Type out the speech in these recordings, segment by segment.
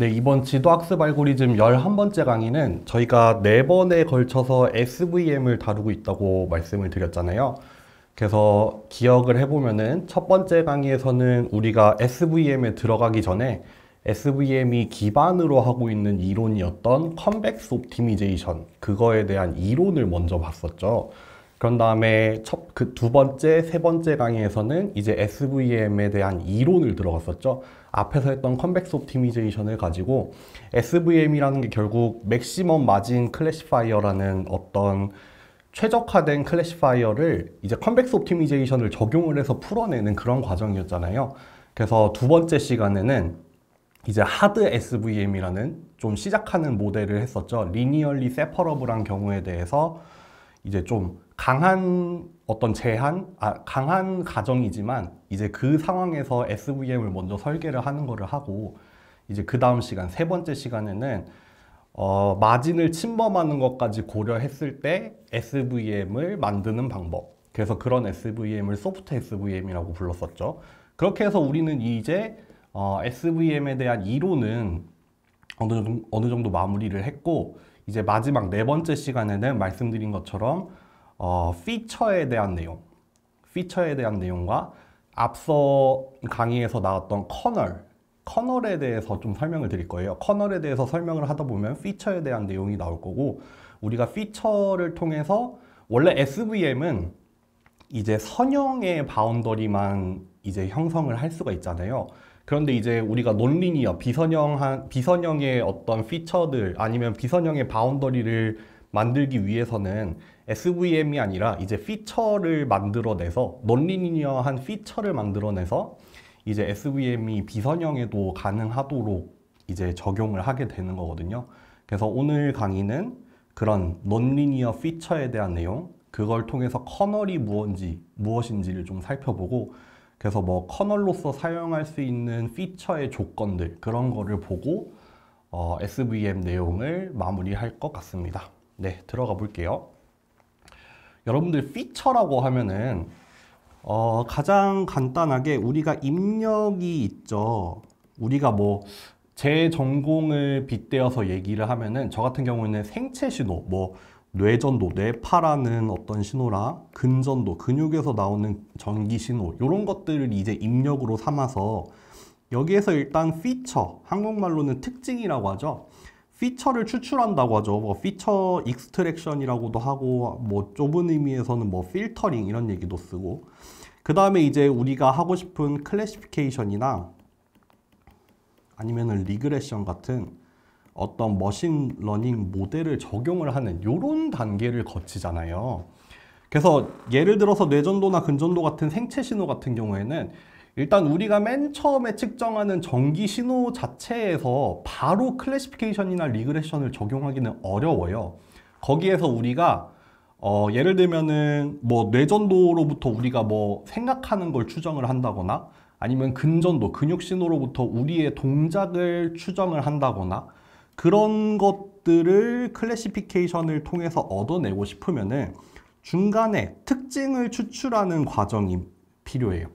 네, 이번 지도 학습 알고리즘 11번째 강의는 저희가 4번에 걸쳐서 SVM을 다루고 있다고 말씀을 드렸잖아요. 그래서 기억을 해보면은 첫 번째 강의에서는 우리가 SVM에 들어가기 전에 SVM이 기반으로 하고 있는 이론이었던 컨벡스 옵티미제이션 그거에 대한 이론을 먼저 봤었죠. 그런 다음에 첫그두 번째, 세 번째 강의에서는 이제 SVM에 대한 이론을 들어갔었죠. 앞에서 했던 컨벡스 옵티미제이션을 가지고 SVM이라는 게 결국 맥시멈 마진 클래시파이어라는 어떤 최적화된 클래시파이어를 이제 컨벡스 옵티미제이션을 적용을 해서 풀어내는 그런 과정이었잖아요. 그래서 두 번째 시간에는 이제 하드 SVM이라는 좀 시작하는 모델을 했었죠. 리니얼리 세퍼러블한 경우에 대해서 이제 좀 강한 어떤 제한, 아, 강한 가정이지만 이제 그 상황에서 SVM을 먼저 설계를 하는 거를 하고 이제 그 다음 시간, 세 번째 시간에는 어, 마진을 침범하는 것까지 고려했을 때 SVM을 만드는 방법. 그래서 그런 SVM을 소프트 SVM이라고 불렀었죠. 그렇게 해서 우리는 이제 어, SVM에 대한 이론은 어느 어느 정도 마무리를 했고 이제 마지막 네 번째 시간에는 말씀드린 것처럼 어, 피처에 대한 내용, 피처에 대한 내용과 앞서 강의에서 나왔던 커널, 커널에 대해서 좀 설명을 드릴 거예요. 커널에 대해서 설명을 하다 보면 피처에 대한 내용이 나올 거고 우리가 피처를 통해서 원래 SVM은 이제 선형의 바운더리만 이제 형성을 할 수가 있잖아요. 그런데 이제 우리가 논리니어 비선형한 비선형의 어떤 피처들 아니면 비선형의 바운더리를 만들기 위해서는 SVM이 아니라 이제 피처를 만들어내서 논리니어한 피처를 만들어내서 이제 SVM이 비선형에도 가능하도록 이제 적용을 하게 되는 거거든요. 그래서 오늘 강의는 그런 논리니어 피처에 대한 내용, 그걸 통해서 커널이 무엇인지, 무엇인지를 좀 살펴보고 그래서 뭐 커널로서 사용할 수 있는 피처의 조건들 그런 거를 보고 어, SVM 내용을 마무리할 것 같습니다. 네, 들어가 볼게요. 여러분들 피처라고 하면은 어, 가장 간단하게 우리가 입력이 있죠. 우리가 뭐 제 전공을 빗대어서 얘기를 하면은 저 같은 경우에는 생체 신호, 뭐 뇌전도, 뇌파라는 어떤 신호라 근전도, 근육에서 나오는 전기 신호 이런 것들을 이제 입력으로 삼아서 여기에서 일단 피처, 한국말로는 특징이라고 하죠. 피처를 추출한다고 하죠. 뭐 피처 익스트랙션이라고도 하고 뭐 좁은 의미에서는 뭐 필터링 이런 얘기도 쓰고 그 다음에 이제 우리가 하고 싶은 클래시피케이션이나 아니면은 리그레션 같은 어떤 머신 러닝 모델을 적용을 하는 이런 단계를 거치잖아요. 그래서 예를 들어서 뇌전도나 근전도 같은 생체 신호 같은 경우에는 일단 우리가 맨 처음에 측정하는 전기 신호 자체에서 바로 클래시피케이션이나 리그레션을 적용하기는 어려워요. 거기에서 우리가 어, 예를 들면은 뭐 뇌전도로부터 우리가 뭐 생각하는 걸 추정을 한다거나 아니면 근전도 근육 신호로부터 우리의 동작을 추정을 한다거나 그런 것들을 클래시피케이션을 통해서 얻어내고 싶으면은 중간에 특징을 추출하는 과정이 필요해요.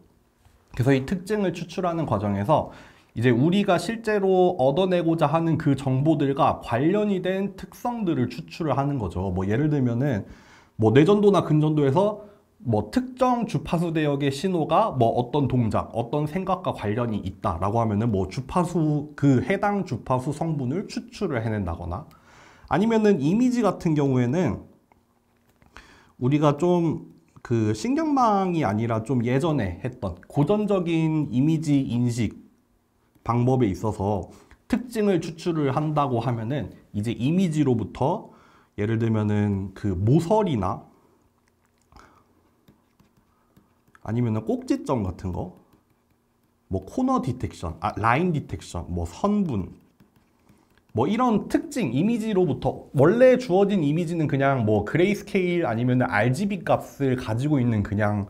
그래서 이 특징을 추출하는 과정에서 이제 우리가 실제로 얻어내고자 하는 그 정보들과 관련이 된 특성들을 추출을 하는 거죠. 뭐 예를 들면은 뭐 내전도나 근전도에서 뭐 특정 주파수 대역의 신호가 뭐 어떤 동작, 어떤 생각과 관련이 있다라고 하면은 뭐 주파수 그 해당 주파수 성분을 추출을 해낸다거나 아니면은 이미지 같은 경우에는 우리가 좀그 신경망이 아니라 좀 예전에 했던 고전적인 이미지 인식 방법에 있어서 특징을 추출을 한다고 하면은 이제 이미지로부터 예를 들면은 그 모서리나 아니면은 꼭지점 같은 거, 뭐 코너 디텍션, 아, 라인 디텍션, 뭐 선분 뭐 이런 특징, 이미지로부터 원래 주어진 이미지는 그냥 뭐 그레이스케일 아니면 RGB 값을 가지고 있는 그냥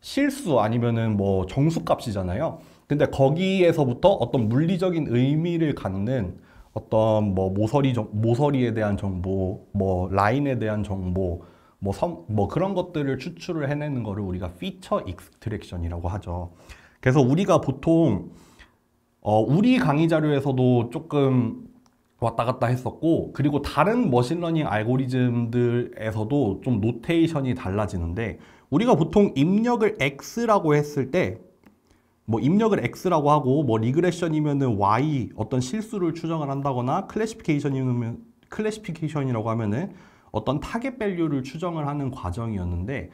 실수 아니면은 뭐 정수 값이잖아요. 근데 거기에서부터 어떤 물리적인 의미를 갖는 어떤 뭐 모서리 모서리에 대한 정보, 뭐 라인에 대한 정보, 뭐, 섬, 뭐 그런 것들을 추출을 해내는 거를 우리가 피처 익스트랙션이라고 하죠. 그래서 우리가 보통 어, 우리 강의 자료에서도 조금 왔다 갔다 했었고 그리고 다른 머신러닝 알고리즘들에서도 좀 노테이션이 달라지는데 우리가 보통 입력을 x라고 했을 때 뭐 입력을 x라고 하고 뭐 리그레션이면은 y 어떤 실수를 추정을 한다거나 클래시피케이션이면 클래시피케이션이라고 하면은 어떤 타겟 밸류를 추정을 하는 과정이었는데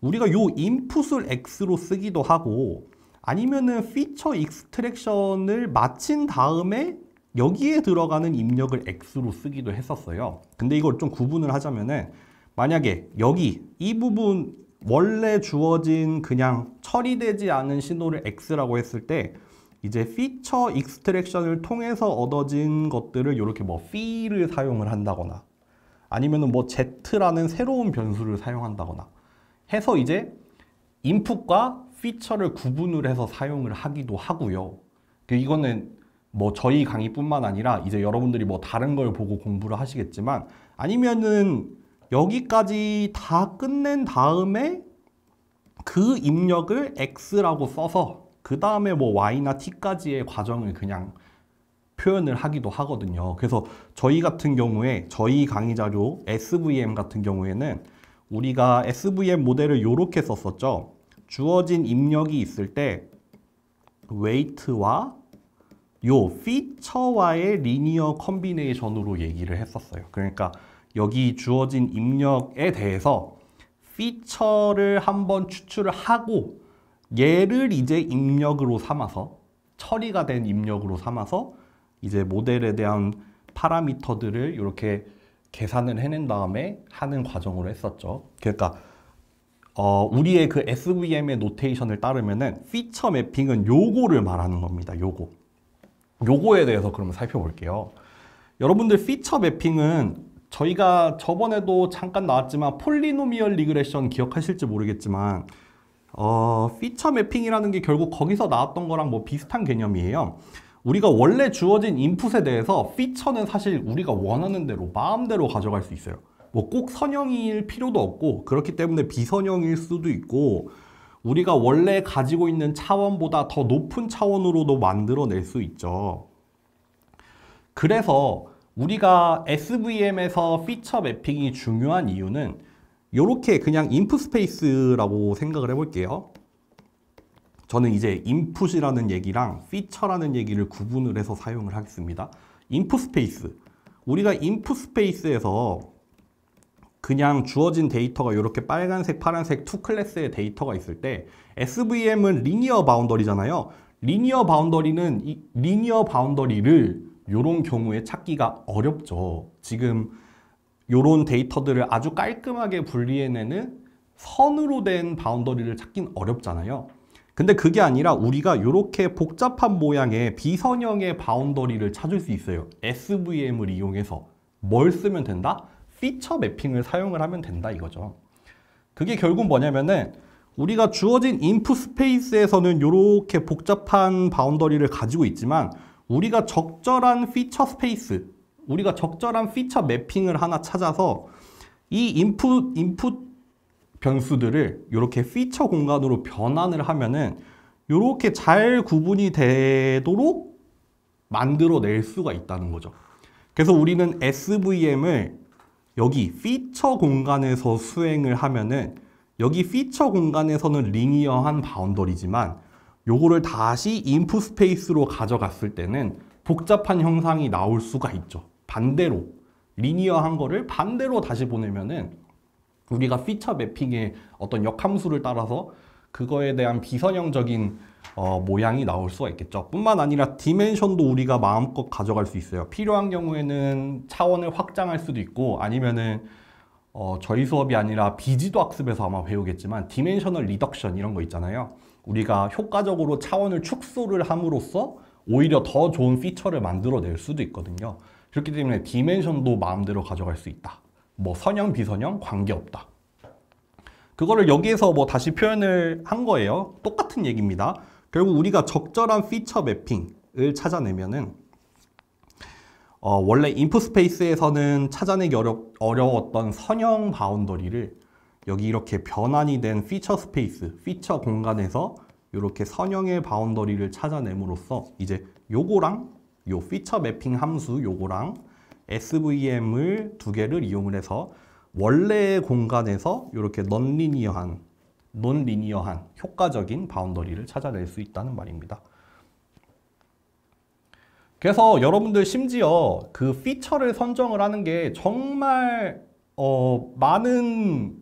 우리가 요 인풋을 x로 쓰기도 하고 아니면은 피처 익스트랙션을 마친 다음에 여기에 들어가는 입력을 x로 쓰기도 했었어요. 근데 이걸 좀 구분을 하자면은 만약에 여기 이 부분 원래 주어진 그냥 처리되지 않은 신호를 x라고 했을 때 이제 피처 익스트랙션을 통해서 얻어진 것들을 이렇게 뭐 fe를 사용을 한다거나 아니면뭐 z라는 새로운 변수를 사용한다거나 해서 이제 인풋과 피처를 구분을 해서 사용을 하기도 하고요. 그 이거는 뭐 저희 강의뿐만 아니라 이제 여러분들이 뭐 다른 걸 보고 공부를 하시겠지만 아니면은 여기까지 다 끝낸 다음에 그 입력을 x라고 써서 그 다음에 뭐 y나 t까지의 과정을 그냥 표현을 하기도 하거든요. 그래서 저희 같은 경우에 저희 강의 자료 SVM 같은 경우에는 우리가 SVM 모델을 이렇게 썼었죠. 주어진 입력이 있을 때 웨이트와 요 feature와의 리니어 a t i o n 으로 얘기를 했었어요. 그러니까 여기 주어진 입력에 대해서 feature를 한번 추출을 하고 얘를 이제 입력으로 삼아서 처리가 된 입력으로 삼아서 이제 모델에 대한 파라미터들을 이렇게 계산을 해낸 다음에 하는 과정으로 했었죠. 그러니까 어, 우리의 그 SVM의 노테이션을 따르면은 피처 매핑은 요거를 말하는 겁니다. 요거. 요거에 대해서 그러면 살펴볼게요. 여러분들 피처 매핑은 저희가 저번에도 잠깐 나왔지만 폴리노미얼 리그레션 기억하실지 모르겠지만 어, 피처 매핑이라는 게 결국 거기서 나왔던 거랑 뭐 비슷한 개념이에요. 우리가 원래 주어진 인풋에 대해서 피처는 사실 우리가 원하는 대로 마음대로 가져갈 수 있어요. 뭐 꼭 선형일 필요도 없고 그렇기 때문에 비선형일 수도 있고 우리가 원래 가지고 있는 차원보다 더 높은 차원으로도 만들어낼 수 있죠. 그래서 우리가 SVM에서 피처 매핑이 중요한 이유는 이렇게 그냥 인풋 스페이스라고 생각을 해볼게요. 저는 이제 인풋이라는 얘기랑 피처라는 얘기를 구분을 해서 사용을 하겠습니다. 인풋 스페이스. 우리가 인풋 스페이스에서 그냥 주어진 데이터가 이렇게 빨간색, 파란색 투 클래스의 데이터가 있을 때 SVM은 리니어 바운더리잖아요. 리니어 바운더리는 이 리니어 바운더리를 이런 경우에 찾기가 어렵죠. 지금 이런 데이터들을 아주 깔끔하게 분리해내는 선으로 된 바운더리를 찾긴 어렵잖아요. 근데 그게 아니라 우리가 이렇게 복잡한 모양의 비선형의 바운더리를 찾을 수 있어요. SVM을 이용해서 뭘 쓰면 된다? 피처 매핑을 사용을 하면 된다 이거죠. 그게 결국 뭐냐면은 우리가 주어진 인풋 스페이스에서는 이렇게 복잡한 바운더리를 가지고 있지만 우리가 적절한 피처 스페이스, 우리가 적절한 피처 매핑을 하나 찾아서 이 인풋 인풋 변수들을 이렇게 피처 공간으로 변환을 하면은 이렇게 잘 구분이 되도록 만들어낼 수가 있다는 거죠. 그래서 우리는 SVM을 여기 피처 공간에서 수행을 하면은 여기 피처 공간에서는 리니어한 바운더리지만 요거를 다시 인풋 스페이스로 가져갔을 때는 복잡한 형상이 나올 수가 있죠. 반대로 리니어한 거를 반대로 다시 보내면은 우리가 피처 매핑의 어떤 역함수를 따라서 그거에 대한 비선형적인 어, 모양이 나올 수가 있겠죠. 뿐만 아니라 디멘션도 우리가 마음껏 가져갈 수 있어요. 필요한 경우에는 차원을 확장할 수도 있고 아니면은 어, 저희 수업이 아니라 비지도 학습에서 아마 배우겠지만 디멘셔널 리덕션 이런 거 있잖아요. 우리가 효과적으로 차원을 축소를 함으로써 오히려 더 좋은 피처를 만들어낼 수도 있거든요. 그렇기 때문에 디멘션도 마음대로 가져갈 수 있다. 뭐 선형, 비선형 관계없다. 그거를 여기에서 뭐 다시 표현을 한 거예요. 똑같은 얘기입니다. 결국 우리가 적절한 피처 맵핑을 찾아내면은 어, 원래 인풋 스페이스에서는 찾아내기 어려, 어려웠던 선형 바운더리를 여기 이렇게 변환이 된 피처 스페이스, 피처 공간에서 이렇게 선형의 바운더리를 찾아냄으로써 이제 요거랑 요 피처 맵핑 함수 요거랑 SVM을 두 개를 이용을 해서 원래의 공간에서 이렇게 넌리니어한 논리니어한 효과적인 바운더리를 찾아낼 수 있다는 말입니다. 그래서 여러분들 심지어 그 피처를 선정을 하는 게 정말 어, 많은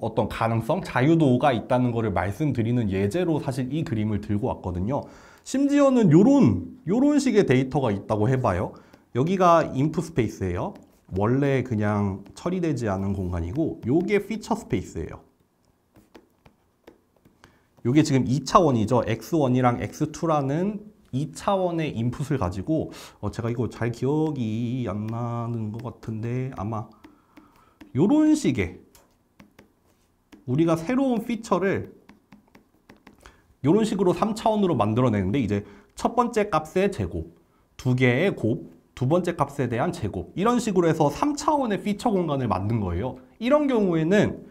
어떤 가능성, 자유도가 있다는 것을 말씀드리는 예제로 사실 이 그림을 들고 왔거든요. 심지어는 요런, 요런 식의 데이터가 있다고 해봐요. 여기가 인풋 스페이스예요. 원래 그냥 처리되지 않은 공간이고 요게 피처 스페이스예요. 이게 지금 2차원이죠. x1이랑 x2라는 2차원의 인풋을 가지고 어 제가 이거 잘 기억이 안 나는 것 같은데 아마 이런 식의 우리가 새로운 피처를 이런 식으로 3차원으로 만들어내는데 이제 첫 번째 값의 제곱, 두 개의 곱, 두 번째 값에 대한 제곱 이런 식으로 해서 3차원의 피처 공간을 만든 거예요. 이런 경우에는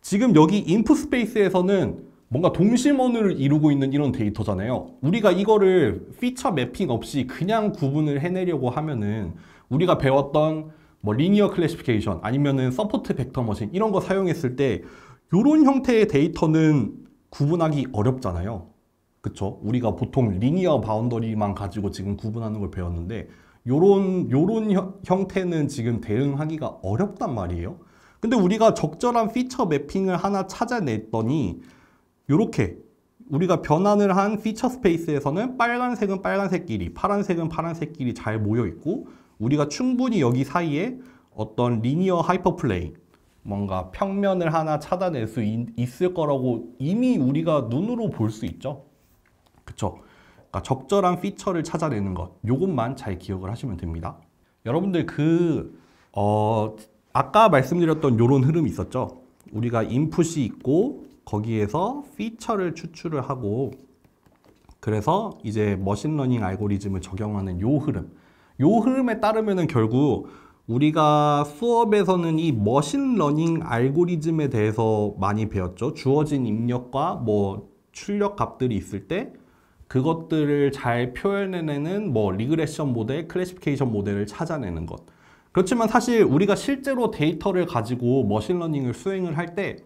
지금 여기 인풋 스페이스에서는 뭔가 동심원을 이루고 있는 이런 데이터잖아요. 우리가 이거를 피처 매핑 없이 그냥 구분을 해내려고 하면은 우리가 배웠던 뭐 리니어 클래시피케이션 아니면은 서포트 벡터 머신 이런 거 사용했을 때요런 형태의 데이터는 구분하기 어렵잖아요. 그쵸? 우리가 보통 리니어 바운더리만 가지고 지금 구분하는 걸 배웠는데 요런 요런 형태는 지금 대응하기가 어렵단 말이에요. 근데 우리가 적절한 피처 매핑을 하나 찾아냈더니 이렇게 우리가 변환을 한 피처 스페이스에서는 빨간색은 빨간색끼리, 파란색은 파란색끼리 잘 모여 있고 우리가 충분히 여기 사이에 어떤 리니어 하이퍼플레인, 뭔가 평면을 하나 찾아낼 수 있, 을 거라고 이미 우리가 눈으로 볼 수 있죠. 그쵸? 그러니까 적절한 피처를 찾아내는 것, 이것만잘 기억을 하시면 됩니다. 여러분들 그, 어, 아까 말씀드렸던 요런 흐름이 있었죠. 우리가 인풋이 있고 거기에서 피처를 추출을 하고 그래서 이제 머신러닝 알고리즘을 적용하는 요 흐름 요 흐름에 따르면은 결국 우리가 수업에서는 이 머신러닝 알고리즘에 대해서 많이 배웠죠 주어진 입력과 뭐 출력 값들이 있을 때 그것들을 잘 표현해내는 뭐 리그레션 모델, 클래시피케이션 모델을 찾아내는 것 그렇지만 사실 우리가 실제로 데이터를 가지고 머신러닝을 수행을 할때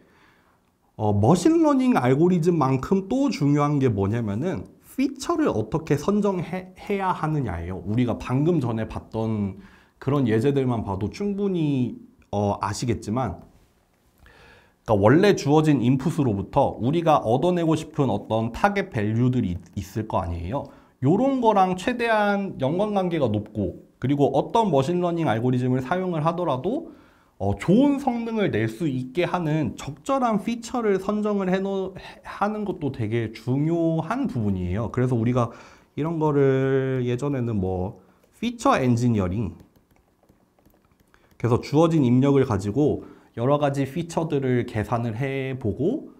어, 머신러닝 알고리즘만큼 또 중요한 게 뭐냐면은 피처를 어떻게 선정해야 하느냐예요. 우리가 방금 전에 봤던 그런 예제들만 봐도 충분히 어, 아시겠지만 그러니까 원래 주어진 인풋으로부터 우리가 얻어내고 싶은 어떤 타겟 밸류들이 있을 거 아니에요. 이런 거랑 최대한 연관관계가 높고 그리고 어떤 머신러닝 알고리즘을 사용을 하더라도 어, 좋은 성능을 낼 수 있게 하는 적절한 피처를 선정을 해놓, 하는 것도 되게 중요한 부분이에요. 그래서 우리가 이런 거를 예전에는 뭐 피처 엔지니어링 그래서 주어진 입력을 가지고 여러 가지 피처들을 계산을 해보고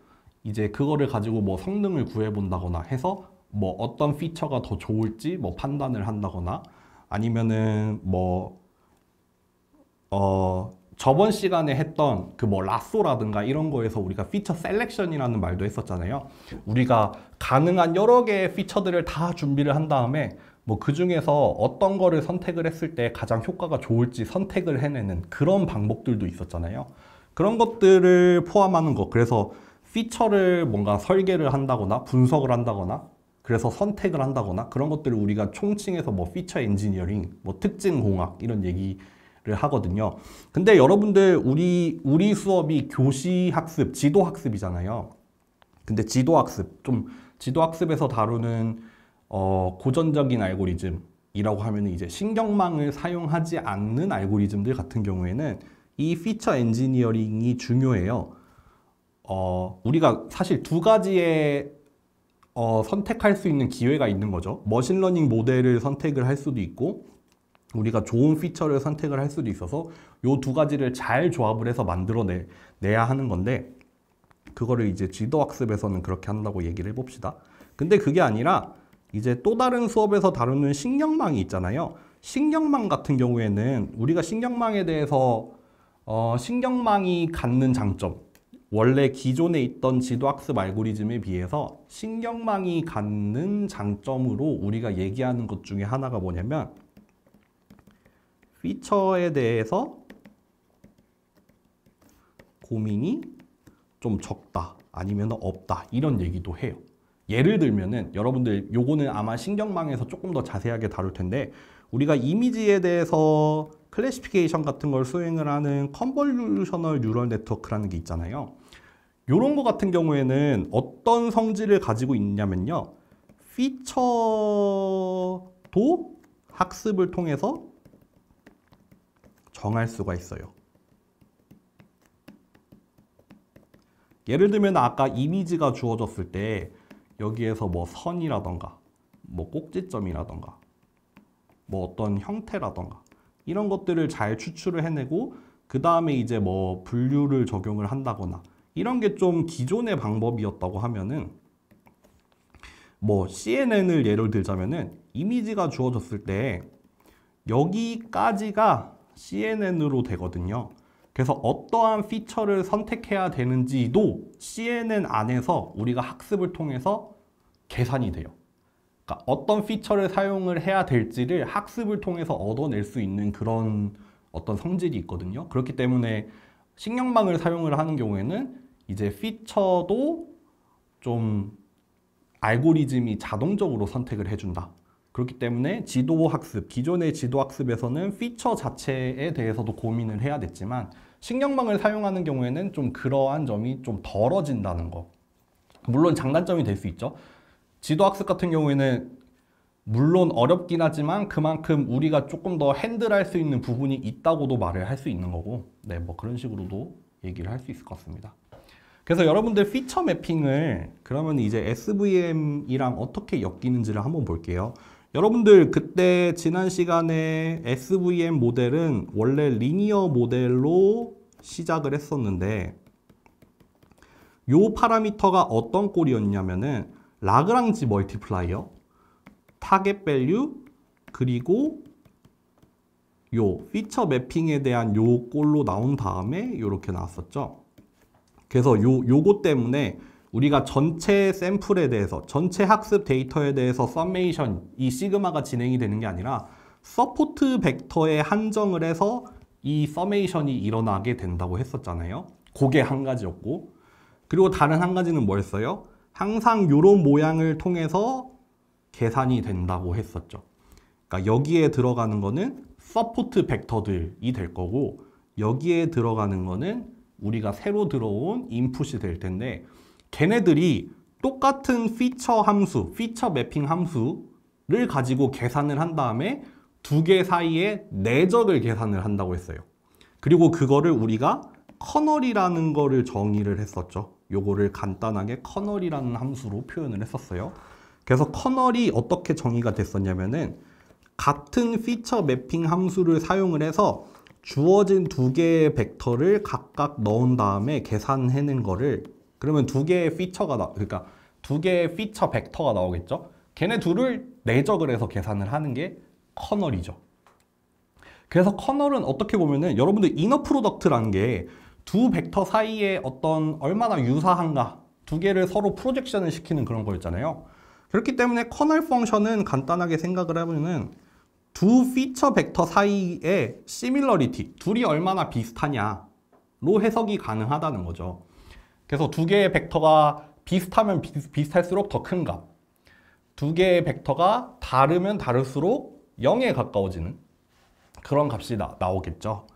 이제 그거를 가지고 뭐 성능을 구해본다거나 해서 뭐 어떤 피처가 더 좋을지 뭐 판단을 한다거나 아니면은 뭐 어, 저번 시간에 했던 그 뭐 라쏘라든가 이런 거에서 우리가 피처 셀렉션이라는 말도 했었잖아요. 우리가 가능한 여러 개의 피처들을 다 준비를 한 다음에 뭐 그 중에서 어떤 거를 선택을 했을 때 가장 효과가 좋을지 선택을 해내는 그런 방법들도 있었잖아요. 그런 것들을 포함하는 것. 그래서 피처를 뭔가 설계를 한다거나 분석을 한다거나 그래서 선택을 한다거나 그런 것들을 우리가 총칭해서 뭐 피처 엔지니어링, 뭐 특징 공학 이런 얘기 하거든요. 근데 여러분들 우리 우리 수업이 교시 학습, 지도 학습이잖아요. 근데 지도 학습 좀 지도 학습에서 다루는 어, 고전적인 알고리즘이라고 하면 이제 신경망을 사용하지 않는 알고리즘들 같은 경우에는 이 피처 엔지니어링이 중요해요. 어, 우리가 사실 두 가지의 어, 선택할 수 있는 기회가 있는 거죠. 머신러닝 모델을 선택을 할 수도 있고 우리가 좋은 피처를 선택을 할 수도 있어서 요 두 가지를 잘 조합을 해서 만들어내야 하는 건데 그거를 이제 지도학습에서는 그렇게 한다고 얘기를 해봅시다. 근데 그게 아니라 이제 또 다른 수업에서 다루는 신경망이 있잖아요. 신경망 같은 경우에는 우리가 신경망에 대해서 어, 신경망이 갖는 장점 원래 기존에 있던 지도학습 알고리즘에 비해서 신경망이 갖는 장점으로 우리가 얘기하는 것 중에 하나가 뭐냐면 피처에 대해서 고민이 좀 적다 아니면 없다 이런 얘기도 해요. 예를 들면은 여러분들 요거는 아마 신경망에서 조금 더 자세하게 다룰 텐데 우리가 이미지에 대해서 클래시피케이션 같은 걸 수행을 하는 컨볼루셔널 뉴럴 네트워크라는 게 있잖아요. 요런 거 같은 경우에는 어떤 성질을 가지고 있냐면요. 피처도 학습을 통해서 정할 수가 있어요. 예를 들면 아까 이미지가 주어졌을 때 여기에서 뭐 선이라던가 뭐 꼭지점이라던가 뭐 어떤 형태라던가 이런 것들을 잘 추출을 해내고 그 다음에 이제 뭐 분류를 적용을 한다거나 이런 게 좀 기존의 방법이었다고 하면은 뭐 CNN을 예를 들자면은 이미지가 주어졌을 때 여기까지가 CNN으로 되거든요. 그래서 어떠한 피처를 선택해야 되는지도 CNN 안에서 우리가 학습을 통해서 계산이 돼요. 그러니까 어떤 피처를 사용을 해야 될지를 학습을 통해서 얻어낼 수 있는 그런 어떤 성질이 있거든요. 그렇기 때문에 신경망을 사용을 하는 경우에는 이제 피처도 좀 알고리즘이 자동적으로 선택을 해준다. 그렇기 때문에 지도학습, 기존의 지도학습에서는 피처 자체에 대해서도 고민을 해야 됐지만 신경망을 사용하는 경우에는 좀 그러한 점이 좀 덜어진다는 거. 물론 장단점이 될 수 있죠. 지도학습 같은 경우에는 물론 어렵긴 하지만 그만큼 우리가 조금 더 핸들할 수 있는 부분이 있다고도 말을 할 수 있는 거고 네, 뭐 그런 식으로도 얘기를 할 수 있을 것 같습니다. 그래서 여러분들 피처 매핑을 그러면 이제 SVM이랑 어떻게 엮이는지를 한번 볼게요. 여러분들 그때 지난 시간에 SVM 모델은 원래 리니어 모델로 시작을 했었는데 요 파라미터가 어떤 꼴이었냐면은 라그랑지 멀티플라이어, 타겟 밸류, 그리고 요 피처 매핑에 대한 요 꼴로 나온 다음에 요렇게 나왔었죠. 그래서 요 요거 때문에 우리가 전체 샘플에 대해서 전체 학습 데이터에 대해서 썸메이션 이 시그마가 진행이 되는 게 아니라 서포트 벡터에 한정을 해서 이 서메이션이 일어나게 된다고 했었잖아요. 그게 한 가지였고 그리고 다른 한 가지는 뭐였어요? 항상 이런 모양을 통해서 계산이 된다고 했었죠. 그러니까 여기에 들어가는 거는 서포트 벡터들이 될 거고 여기에 들어가는 거는 우리가 새로 들어온 인풋이 될 텐데 걔네들이 똑같은 피처 함수, 피처 매핑 함수를 가지고 계산을 한 다음에 두 개 사이에 내적을 네 계산을 한다고 했어요. 그리고 그거를 우리가 커널이라는 거를 정의를 했었죠. 요거를 간단하게 커널이라는 함수로 표현을 했었어요. 그래서 커널이 어떻게 정의가 됐었냐면은 같은 피처 매핑 함수를 사용을 해서 주어진 두 개의 벡터를 각각 넣은 다음에 계산해낸 거를 그러면 두 개의 피처가 나, 그러니까 두 개의 피처 벡터가 나오겠죠. 걔네 둘을 내적을 해서 계산을 하는 게 커널이죠. 그래서 커널은 어떻게 보면은 여러분들 이너 프로덕트라는 게 두 벡터 사이에 어떤 얼마나 유사한가 두 개를 서로 프로젝션을 시키는 그런 거였잖아요. 그렇기 때문에 커널 펑션은 간단하게 생각을 해보면은 두 피처 벡터 사이의 시밀러리티, 둘이 얼마나 비슷하냐로 해석이 가능하다는 거죠. 그래서 두 개의 벡터가 비슷하면 비, 슷할수록 더 큰 값. 두 개의 벡터가 다르면 다를수록 0에 가까워지는 그런 값이 나, 나오겠죠.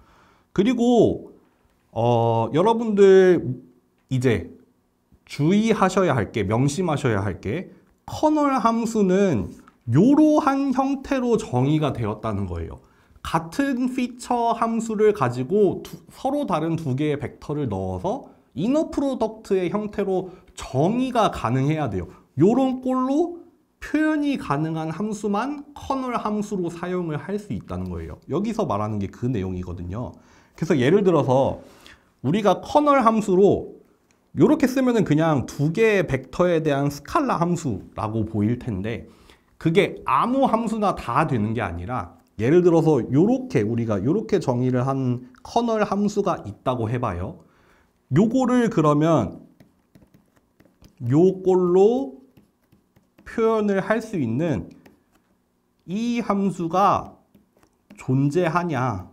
그리고 어, 여러분들 이제 주의하셔야 할 게, 명심하셔야 할 게 커널 함수는 이러한 형태로 정의가 되었다는 거예요. 같은 피처 함수를 가지고 두, 서로 다른 두 개의 벡터를 넣어서 이너 프로덕트의 형태로 정의가 가능해야 돼요. 요런 꼴로 표현이 가능한 함수만 커널 함수로 사용을 할 수 있다는 거예요. 여기서 말하는 게 그 내용이거든요. 그래서 예를 들어서 우리가 커널 함수로 이렇게 쓰면 은 그냥 두 개의 벡터에 대한 스칼라 함수라고 보일 텐데 그게 아무 함수나 다 되는 게 아니라 예를 들어서 요렇게 우리가 요렇게 정의를 한 커널 함수가 있다고 해봐요. 요거를 그러면 요걸로 표현을 할 수 있는 이 함수가 존재하냐가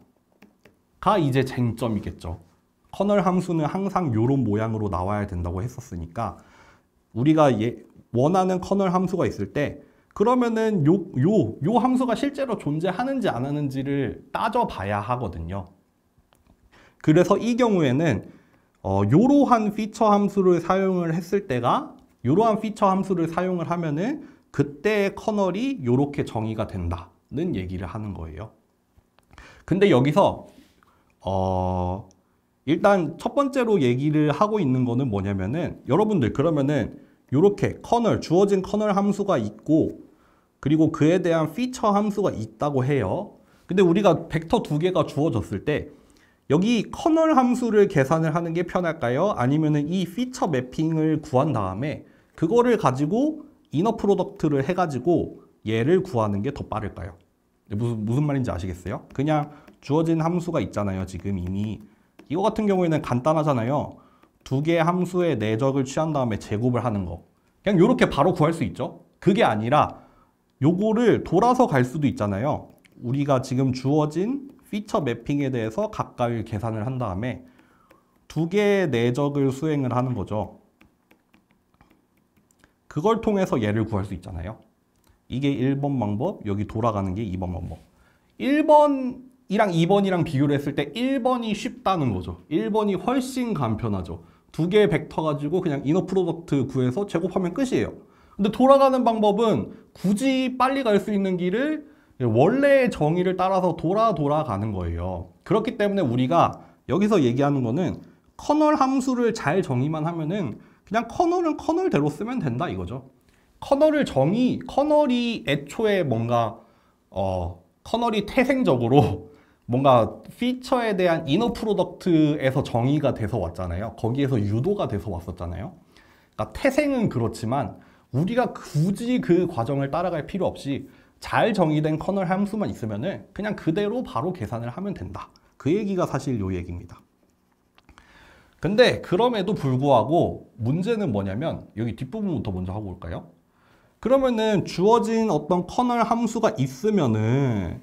이제 쟁점이겠죠. 커널 함수는 항상 요런 모양으로 나와야 된다고 했었으니까 우리가 예, 원하는 커널 함수가 있을 때 그러면은 요, 요, 요 함수가 실제로 존재하는지 안 하는지를 따져봐야 하거든요. 그래서 이 경우에는 어, 이러한 피처 함수를 사용을 했을 때가 요러한 피처 함수를 사용을 하면은 그때의 커널이 이렇게 정의가 된다는 얘기를 하는 거예요. 근데 여기서 어, 일단 첫 번째로 얘기를 하고 있는 거는 뭐냐면은 여러분들 그러면은 이렇게 커널 주어진 커널 함수가 있고 그리고 그에 대한 피처 함수가 있다고 해요. 근데 우리가 벡터 두 개가 주어졌을 때 여기 커널 함수를 계산을 하는 게 편할까요? 아니면 이 피처 매핑을 구한 다음에 그거를 가지고 이너 프로덕트를 해가지고 얘를 구하는 게 더 빠를까요? 네, 무슨, 무슨 말인지 아시겠어요? 그냥 주어진 함수가 있잖아요. 지금 이미 이거 같은 경우에는 간단하잖아요. 두 개의 함수의 내적을 취한 다음에 제곱을 하는 거. 그냥 이렇게 바로 구할 수 있죠. 그게 아니라 요거를 돌아서 갈 수도 있잖아요. 우리가 지금 주어진 피처 매핑에 대해서 가까이 계산을 한 다음에 두 개의 내적을 수행을 하는 거죠. 그걸 통해서 얘를 구할 수 있잖아요. 이게 1번 방법, 여기 돌아가는 게 2번 방법. 1번이랑 2번이랑 비교를 했을 때 1번이 쉽다는 거죠. 1번이 훨씬 간편하죠. 두 개의 벡터 가지고 그냥 이너 프로덕트 구해서 제곱하면 끝이에요. 근데 돌아가는 방법은 굳이 빨리 갈 수 있는 길을 원래의 정의를 따라서 돌아 돌아가는 거예요. 그렇기 때문에 우리가 여기서 얘기하는 거는 커널 함수를 잘 정의만 하면은 그냥 커널은 커널대로 쓰면 된다 이거죠. 커널을 정의, 커널이 애초에 뭔가 어, 커널이 태생적으로 뭔가 피처에 대한 이너 프로덕트에서 정의가 돼서 왔잖아요. 거기에서 유도가 돼서 왔었잖아요. 그러니까 태생은 그렇지만 우리가 굳이 그 과정을 따라갈 필요 없이 잘 정의된 커널 함수만 있으면 그냥 그대로 바로 계산을 하면 된다. 그 얘기가 사실 요 얘기입니다. 근데 그럼에도 불구하고 문제는 뭐냐면 여기 뒷부분부터 먼저 하고 올까요? 그러면은 주어진 어떤 커널 함수가 있으면은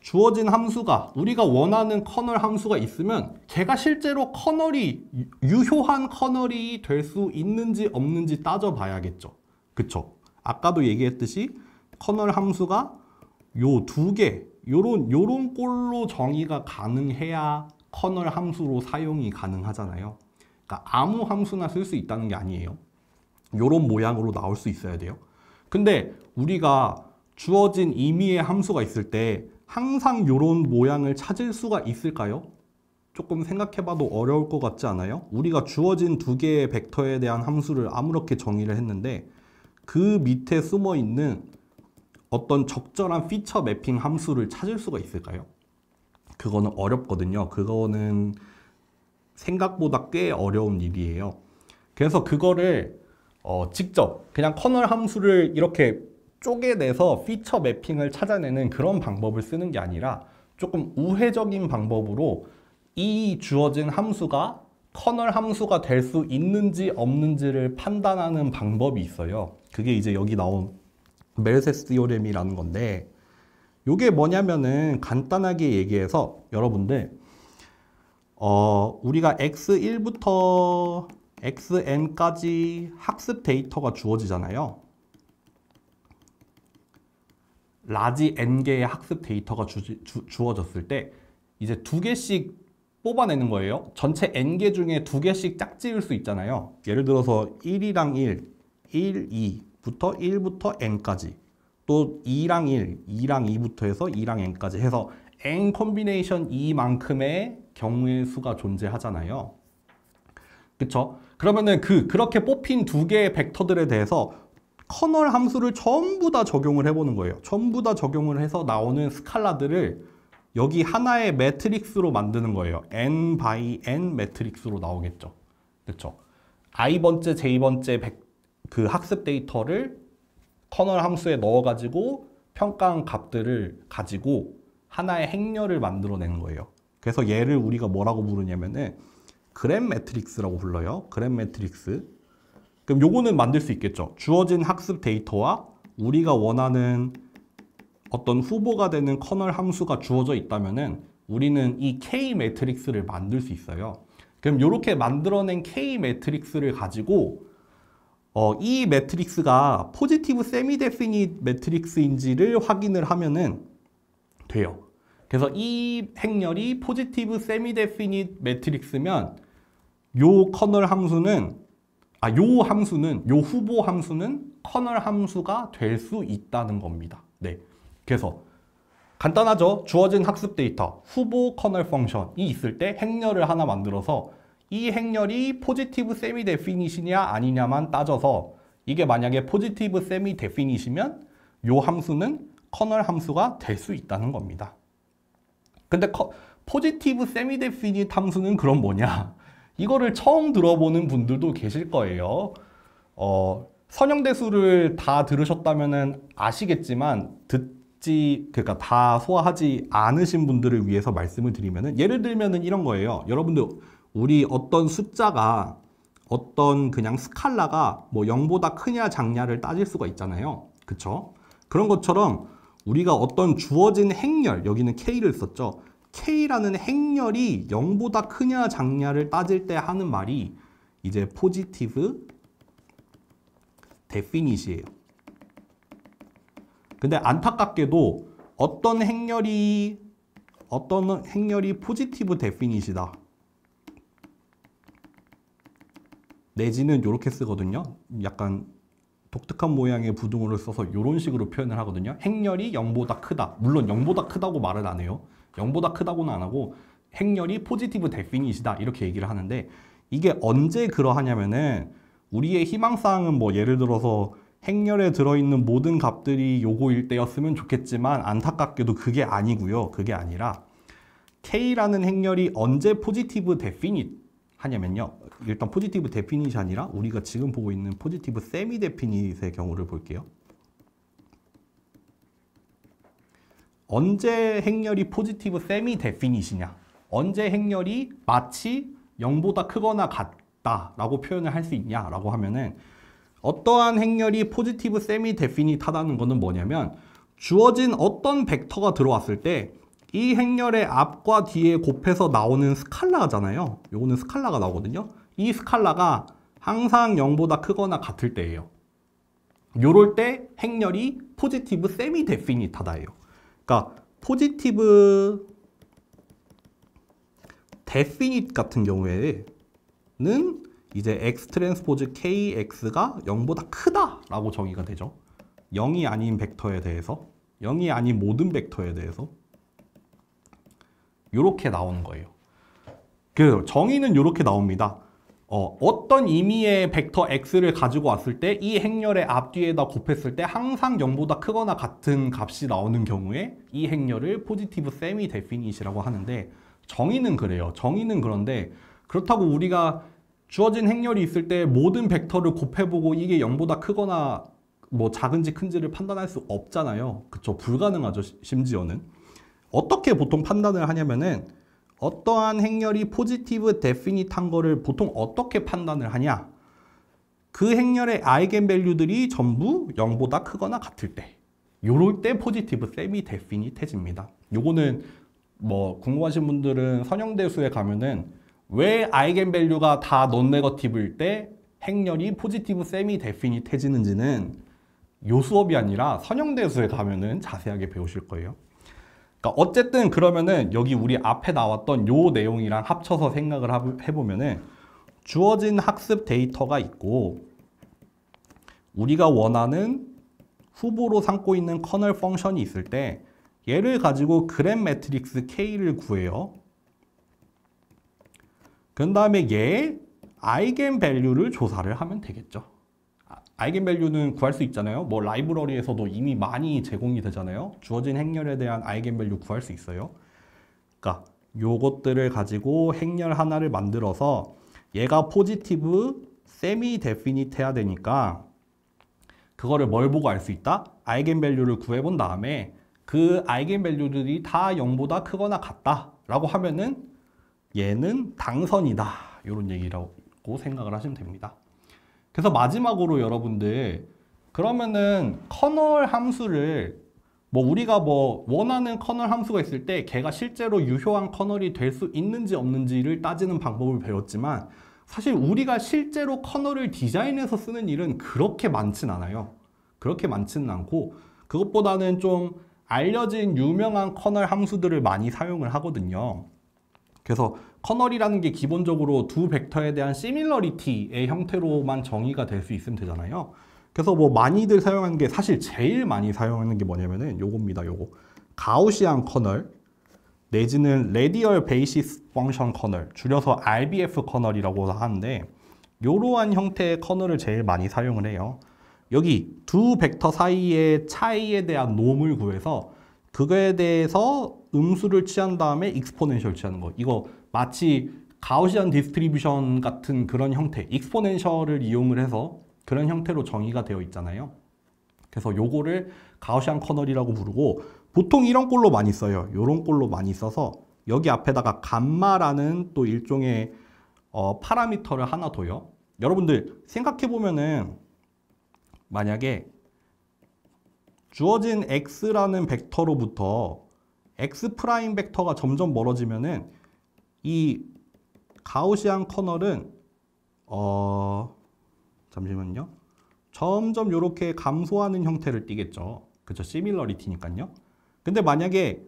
주어진 함수가 우리가 원하는 커널 함수가 있으면 제가 실제로 커널이 유효한 커널이 될 수 있는지 없는지 따져봐야겠죠. 그쵸? 아까도 얘기했듯이 커널 함수가 요 두 개, 요런 요런 꼴로 정의가 가능해야 커널 함수로 사용이 가능하잖아요. 그러니까 아무 함수나 쓸 수 있다는 게 아니에요. 요런 모양으로 나올 수 있어야 돼요. 근데 우리가 주어진 임의의 함수가 있을 때 항상 요런 모양을 찾을 수가 있을까요? 조금 생각해봐도 어려울 것 같지 않아요? 우리가 주어진 두 개의 벡터에 대한 함수를 아무렇게 정의를 했는데 그 밑에 숨어있는 어떤 적절한 피처 매핑 함수를 찾을 수가 있을까요? 그거는 어렵거든요. 그거는 생각보다 꽤 어려운 일이에요. 그래서 그거를 어, 직접 그냥 커널 함수를 이렇게 쪼개내서 피처 매핑을 찾아내는 그런 방법을 쓰는 게 아니라 조금 우회적인 방법으로 이 주어진 함수가 커널 함수가 될 수 있는지 없는지를 판단하는 방법이 있어요. 그게 이제 여기 나온 메르세스 디오렘이라는 건데 이게 뭐냐면은 간단하게 얘기해서 여러분들 어, 우리가 x1부터 xn까지 학습 데이터가 주어지잖아요. 라지 n개의 학습 데이터가 주, 주, 주어졌을 때 이제 두 개씩 뽑아내는 거예요. 전체 n개 중에 두 개씩 짝지을 수 있잖아요. 예를 들어서 1이랑 1, 1, 2, 부터 1부터 n까지 또 2랑 1, 2랑 2부터 해서 2랑 n까지 해서 n 콤비네이션 2만큼의 경우의 수가 존재하잖아요. 그쵸? 그러면은 그 그렇게 뽑힌 두 개의 벡터들에 대해서 커널 함수를 전부 다 적용을 해보는 거예요. 전부 다 적용을 해서 나오는 스칼라들을 여기 하나의 매트릭스로 만드는 거예요. n by n 매트릭스로 나오겠죠. 그쵸 i번째, j번째 벡터 그 학습 데이터를 커널 함수에 넣어가지고 평가한 값들을 가지고 하나의 행렬을 만들어내는 거예요. 그래서 얘를 우리가 뭐라고 부르냐면은 그램 매트릭스라고 불러요. 그램 매트릭스. 그럼 요거는 만들 수 있겠죠. 주어진 학습 데이터와 우리가 원하는 어떤 후보가 되는 커널 함수가 주어져 있다면은 우리는 이 K 매트릭스를 만들 수 있어요. 그럼 이렇게 만들어낸 K 매트릭스를 가지고 어, 이 매트릭스가 포지티브 세미데피니 매트릭스인지를 확인을 하면은 돼요. 그래서 이 행렬이 포지티브 세미데피니 매트릭스면 요 커널 함수는 아, 요 함수는 요 후보 함수는 커널 함수가 될 수 있다는 겁니다. 네. 그래서 간단하죠. 주어진 학습 데이터, 후보 커널 펑션이 있을 때 행렬을 하나 만들어서 이 행렬이 포지티브 세미 데피니시냐 아니냐만 따져서 이게 만약에 포지티브 세미 데피니시면 요 함수는 커널 함수가 될 수 있다는 겁니다. 근데 커, 포지티브 세미 데피니 함수는 그럼 뭐냐? 이거를 처음 들어보는 분들도 계실 거예요. 어, 선형대수를 다 들으셨다면 아시겠지만 듣지 그러니까 다 소화하지 않으신 분들을 위해서 말씀을 드리면 예를 들면은 이런 거예요. 여러분들 우리 어떤 숫자가 어떤 그냥 스칼라가 뭐 0보다 크냐 작냐를 따질 수가 있잖아요. 그쵸? 그런 것처럼 우리가 어떤 주어진 행렬, 여기는 K를 썼죠. K라는 행렬이 0보다 크냐 작냐를 따질 때 하는 말이 이제 포지티브 데피닛이에요. 근데 안타깝게도 어떤 행렬이 어떤 행렬이 포지티브 데피닛이다. 내지는 이렇게 쓰거든요. 약간 독특한 모양의 부등호를 써서 이런 식으로 표현을 하거든요. 행렬이 0보다 크다. 물론 0보다 크다고 말을 안 해요. 0보다 크다고는 안 하고 행렬이 포지티브 데피닛이다 이렇게 얘기를 하는데 이게 언제 그러하냐면은 우리의 희망사항은 뭐 예를 들어서 행렬에 들어있는 모든 값들이 요거일 때였으면 좋겠지만 안타깝게도 그게 아니고요. 그게 아니라 K라는 행렬이 언제 포지티브 데피닛 하냐면요. 일단 포지티브 데피니션이라 우리가 지금 보고 있는 포지티브 세미 데피닛의 경우를 볼게요. 언제 행렬이 포지티브 세미 데피닛이냐 언제 행렬이 마치 0보다 크거나 같다 라고 표현을 할 수 있냐 라고 하면은 어떠한 행렬이 포지티브 세미 데피닛하다는 것은 뭐냐면 주어진 어떤 벡터가 들어왔을 때이 행렬의 앞과 뒤에 곱해서 나오는 스칼라잖아요. 요거는 스칼라가 나오거든요. 이 스칼라가 항상 0보다 크거나 같을 때예요. 요럴 때 행렬이 포지티브 세미 데피니타다예요. 그러니까 포지티브 데피닛 같은 경우에는 이제 x 트랜스포즈 kx가 0보다 크다라고 정의가 되죠. 0이 아닌 벡터에 대해서 0이 아닌 모든 벡터에 대해서 이렇게 나오는 거예요. 그 정의는 이렇게 나옵니다. 어, 어떤 의미의 벡터 x를 가지고 왔을 때 이 행렬의 앞뒤에다 곱했을 때 항상 0보다 크거나 같은 값이 나오는 경우에 이 행렬을 포지티브 세미 데피닛이라고 하는데 정의는 그래요. 정의는 그런데 그렇다고 우리가 주어진 행렬이 있을 때 모든 벡터를 곱해보고 이게 0보다 크거나 뭐 작은지 큰지를 판단할 수 없잖아요. 그쵸? 불가능하죠. 심지어는. 어떻게 보통 판단을 하냐면은 어떠한 행렬이 포지티브 데피니트한 거를 보통 어떻게 판단을 하냐 그 행렬의 아이겐 밸류들이 전부 0보다 크거나 같을 때 요럴 때 포지티브 세미 데피니트해집니다 요거는 뭐 궁금하신 분들은 선형대수에 가면은 왜 아이겐 밸류가 다넌 네거티브일 때 행렬이 포지티브 세미 데피니트해지는지는 요 수업이 아니라 선형대수에 가면은 자세하게 배우실 거예요 그러니까 어쨌든 그러면은 여기 우리 앞에 나왔던 요 내용이랑 합쳐서 생각을 해보면은 주어진 학습 데이터가 있고 우리가 원하는 후보로 삼고 있는 커널 펑션이 있을 때 얘를 가지고 그램 매트릭스 K를 구해요. 그 다음에 얘의 아이겐 밸류를 조사를 하면 되겠죠. 아이겐밸류는 구할 수 있잖아요. 뭐 라이브러리에서도 이미 많이 제공이 되잖아요. 주어진 행렬에 대한 아이겐밸류 구할 수 있어요. 그러니까 요것들을 가지고 행렬 하나를 만들어서 얘가 포지티브 세미 데피닛 해야 되니까 그거를 뭘 보고 알 수 있다? 아이겐밸류를 구해본 다음에 그 아이겐밸류들이 다 0보다 크거나 같다 라고 하면은 얘는 당선이다 이런 얘기라고 생각을 하시면 됩니다. 그래서 마지막으로 여러분들 그러면은 커널 함수를 뭐 우리가 뭐 원하는 커널 함수가 있을 때 걔가 실제로 유효한 커널이 될 수 있는지 없는지를 따지는 방법을 배웠지만 사실 우리가 실제로 커널을 디자인해서 쓰는 일은 그렇게 많진 않아요. 그렇게 많지는 않고 그것보다는 좀 알려진 유명한 커널 함수들을 많이 사용을 하거든요. 그래서 커널이라는 게 기본적으로 두 벡터에 대한 시밀러리티의 형태로만 정의가 될 수 있으면 되잖아요. 그래서 뭐 많이들 사용하는 게 사실 제일 많이 사용하는 게 뭐냐면은 요겁니다. 요거. 가우시안 커널 내지는 레디얼 베이시스 펑션 커널 줄여서 RBF 커널이라고 하는데 이러한 형태의 커널을 제일 많이 사용을 해요. 여기 두 벡터 사이의 차이에 대한 놈을 구해서 그거에 대해서 음수를 취한 다음에 익스포넨셜 취하는 거 이거 마치 가우시안 디스트리뷰션 같은 그런 형태 익스포넨셜을 이용을 해서 그런 형태로 정의가 되어 있잖아요 그래서 요거를 가우시안 커널이라고 부르고 보통 이런 꼴로 많이 써요 요런 꼴로 많이 써서 여기 앞에다가 감마라는 또 일종의 어, 파라미터를 하나 둬요 여러분들 생각해보면은 만약에 주어진 x라는 벡터로부터 x 프라임 벡터가 점점 멀어지면은 이 가우시안 커널은 어 잠시만요. 점점 이렇게 감소하는 형태를 띠겠죠. 그쵸? 시밀러리티니까요. 근데 만약에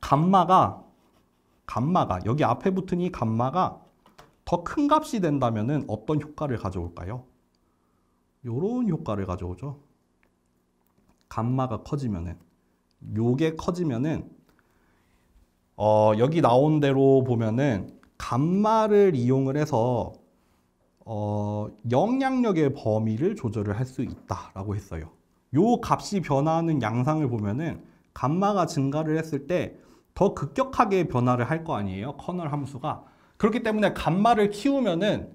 감마가 감마가 여기 앞에 붙은 이 감마가 더 큰 값이 된다면은 어떤 효과를 가져올까요? 요런 효과를 가져오죠. 감마가 커지면은 요게 커지면은 어, 여기 나온 대로 보면은 감마를 이용을 해서 어, 영향력의 범위를 조절을 할 수 있다라고 했어요. 요 값이 변화하는 양상을 보면은 감마가 증가를 했을 때 더 급격하게 변화를 할 거 아니에요. 커널 함수가. 그렇기 때문에 감마를 키우면은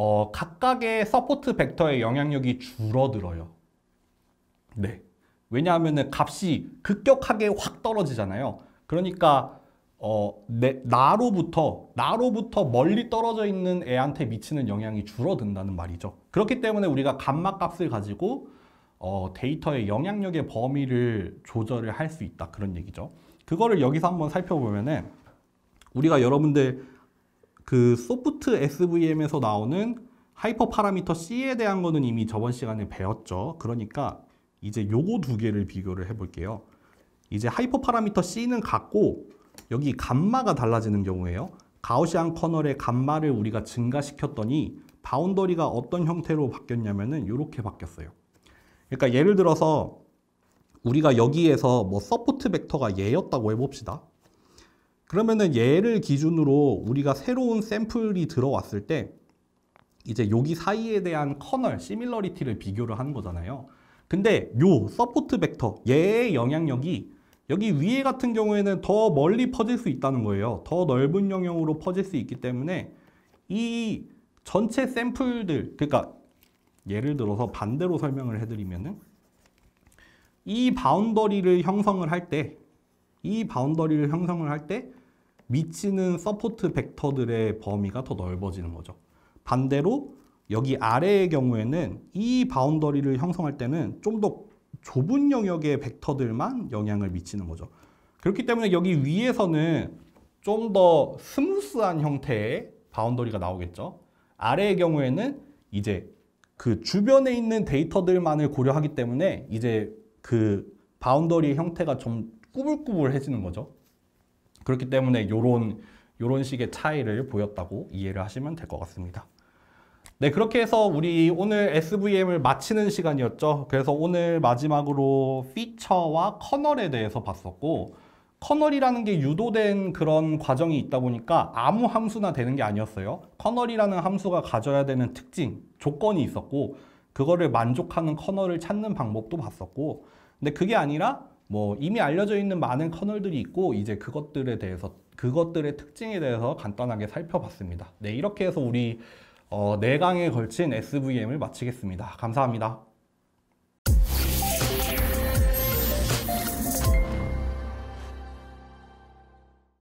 어, 각각의 서포트 벡터의 영향력이 줄어들어요. 네. 왜냐하면 값이 급격하게 확 떨어지잖아요. 그러니까 어, 내, 나로부터 나로부터 멀리 떨어져 있는 애한테 미치는 영향이 줄어든다는 말이죠. 그렇기 때문에 우리가 감마값을 가지고 어, 데이터의 영향력의 범위를 조절을 할 수 있다 그런 얘기죠. 그거를 여기서 한번 살펴보면은 우리가 여러분들 그 소프트 SVM에서 나오는 하이퍼 파라미터 C에 대한 거는 이미 저번 시간에 배웠죠. 그러니까 이제 요거 두 개를 비교를 해볼게요. 이제 하이퍼 파라미터 C는 같고 여기 감마가 달라지는 경우에요. 가오시안 커널의 감마를 우리가 증가시켰더니 바운더리가 어떤 형태로 바뀌었냐면은 이렇게 바뀌었어요. 그러니까 예를 들어서 우리가 여기에서 뭐 서포트 벡터가 얘였다고 해봅시다. 그러면은 얘를 기준으로 우리가 새로운 샘플이 들어왔을 때 이제 여기 사이에 대한 커널, 시밀러리티를 비교를 하는 거잖아요. 근데 요 서포트 벡터, 얘의 영향력이 여기 위에 같은 경우에는 더 멀리 퍼질 수 있다는 거예요. 더 넓은 영역으로 퍼질 수 있기 때문에 이 전체 샘플들, 그러니까 예를 들어서 반대로 설명을 해드리면은 이 바운더리를 형성을 할 때, 이 바운더리를 형성을 할때 미치는 서포트 벡터들의 범위가 더 넓어지는 거죠. 반대로 여기 아래의 경우에는 이 바운더리를 형성할 때는 좀 더 좁은 영역의 벡터들만 영향을 미치는 거죠. 그렇기 때문에 여기 위에서는 좀 더 스무스한 형태의 바운더리가 나오겠죠. 아래의 경우에는 이제 그 주변에 있는 데이터들만을 고려하기 때문에 이제 그 바운더리의 형태가 좀 꾸불꾸불해지는 거죠. 그렇기 때문에 요런 요런 식의 차이를 보였다고 이해를 하시면 될 것 같습니다. 네, 그렇게 해서 우리 오늘 SVM을 마치는 시간이었죠. 그래서 오늘 마지막으로 피처와 커널에 대해서 봤었고 커널이라는 게 유도된 그런 과정이 있다 보니까 아무 함수나 되는 게 아니었어요. 커널이라는 함수가 가져야 되는 특징, 조건이 있었고 그거를 만족하는 커널을 찾는 방법도 봤었고 근데 그게 아니라 뭐 이미 알려져 있는 많은 커널들이 있고 이제 그것들에 대해서 그것들의 특징에 대해서 간단하게 살펴봤습니다. 네, 이렇게 해서 우리 어, 4강에 걸친 SVM을 마치겠습니다. 감사합니다.